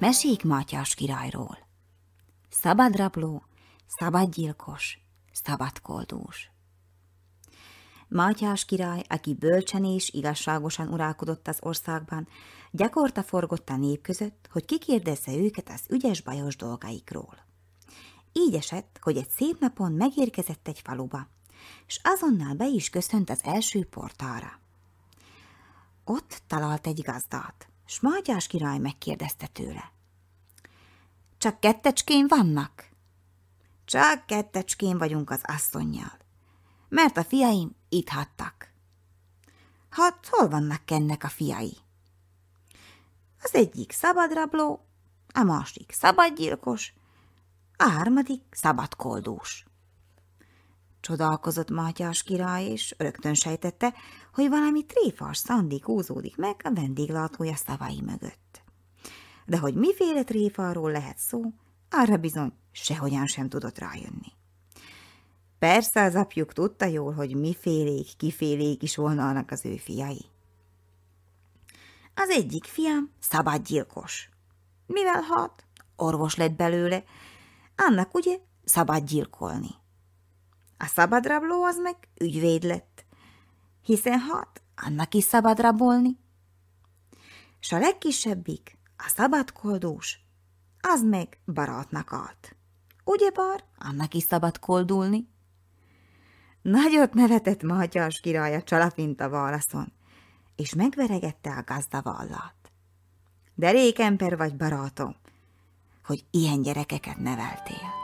Mesék Matyás királyról. Szabad rabló, szabad gyilkos, szabad koldús. Mátyás király, aki bölcsen és igazságosan uralkodott az országban, gyakorta forgott a nép között, hogy kikérdezze őket az ügyes-bajos dolgaikról. Így esett, hogy egy szép napon megérkezett egy faluba, és azonnal be is köszönt az első portára. Ott talált egy gazdát. S Mátyás király megkérdezte tőle. Csak kettecskén vannak? Csak kettecskén vagyunk az asszonynal, mert a fiaim itt hattak. Hát hol vannak ennek a fiai? Az egyik szabadrabló, a másik szabadgyilkos, a harmadik szabadkoldós. Csodálkozott Matyás király, és rögtön sejtette, hogy valami tréfás szándék húzódik meg a vendéglátója szavai mögött. De hogy miféle tréfáról lehet szó, arra bizony sehogyan sem tudott rájönni. Persze az apjuk tudta jól, hogy mifélék, kifélék is volna annak az ő fiai. Az egyik fiam szabadgyilkos. Mivel hat, orvos lett belőle, annak ugye szabad gyilkolni. A szabadrabló az meg ügyvéd lett, hiszen hat, annak is szabadrabolni. S a legkisebbik, a szabadkoldós, az meg barátnak állt. Ugye bar, annak is szabadkoldulni? Nagyot nevetett Matyás király a csalapinta válaszon, és megveregette a gazda vallát. De rékemper vagy barátom, hogy ilyen gyerekeket neveltél.